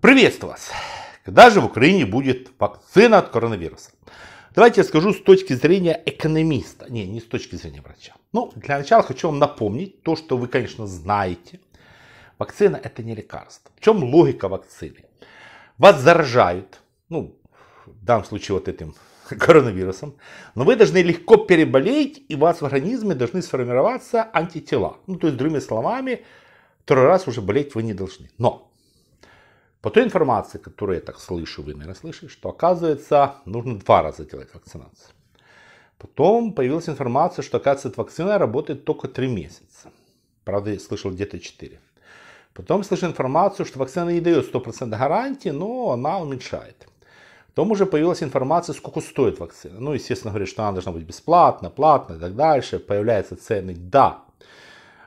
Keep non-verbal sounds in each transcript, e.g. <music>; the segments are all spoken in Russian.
Приветствую вас! Когда же в Украине будет вакцина от коронавируса? Давайте я скажу с точки зрения экономиста. Не, не с точки зрения врача. Ну, для начала хочу вам напомнить то, что вы, конечно, знаете. Вакцина это не лекарство. В чем логика вакцины? Вас заражают, ну, в данном случае вот этим <laughs> коронавирусом, но вы должны легко переболеть, и у вас в организме должны сформироваться антитела. Ну, то есть, другими словами, второй раз уже болеть вы не должны. Но по той информации, которую я так слышу, вы, наверное, слышали, что, оказывается, нужно два раза делать вакцинацию. Потом появилась информация, что, оказывается, эта вакцина работает только три месяца. Правда, я слышал где-то четыре. Потом слышал информацию, что вакцина не дает 100% гарантии, но она уменьшает. Потом уже появилась информация, сколько стоит вакцина. Ну, естественно, говорит, что она должна быть бесплатно, платно и так дальше. Появляются цены. Да,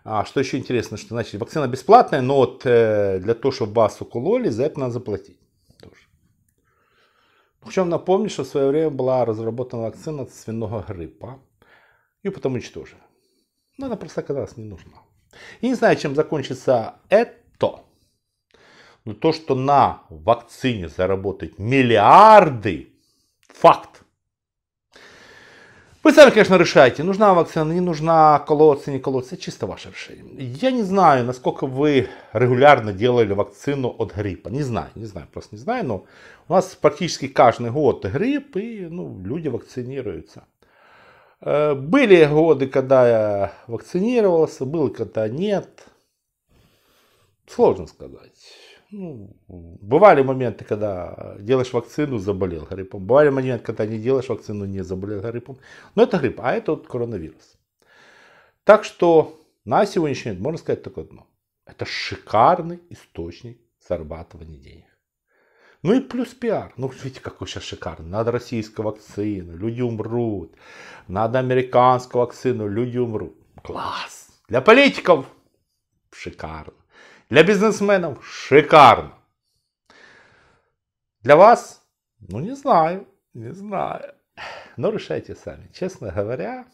а что еще интересно, что значит вакцина бесплатная, но вот э, для того, чтобы вас укололи, за это надо заплатить. Тоже. Причем напомню, что в свое время была разработана вакцина от свиного гриппа. И потом уничтожили. Но она просто оказалась не нужна. И не знаю, чем закончится это. Но то, что на вакцине заработать миллиарды, факт. Вы сами, конечно, решаете, нужна вакцина, не нужна, колоться, не колоться. Это чисто ваше решение. Я не знаю, насколько вы регулярно делали вакцину от гриппа. Не знаю, не знаю, просто не знаю. Но у нас практически каждый год грипп, и ну, люди вакцинируются. Э, были годы, когда я вакцинировался, был когда нет. Сложно сказать. Ну, бывали моменты, когда делаешь вакцину, заболел гриппом. Бывали моменты, когда не делаешь вакцину, не заболел гриппом. Но это грипп, а это вот коронавирус. Так что на сегодняшний день можно сказать только одно. Это шикарный источник зарабатывания денег. Ну и плюс пиар. Ну, видите, какой сейчас шикарный. Надо российскую вакцину, люди умрут. Надо американскую вакцину, люди умрут. Класс. Для политиков шикарно. Для бизнесменов шикарно. Для вас? Ну не знаю, не знаю. Но решайте сами. Честно говоря,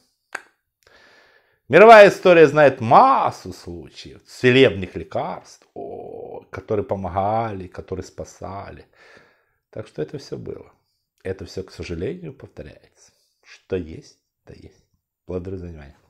мировая история знает массу случаев целебных лекарств, о, которые помогали, которые спасали. Так что это все было. Это все, к сожалению, повторяется. Что есть, то есть. Благодарю за внимание.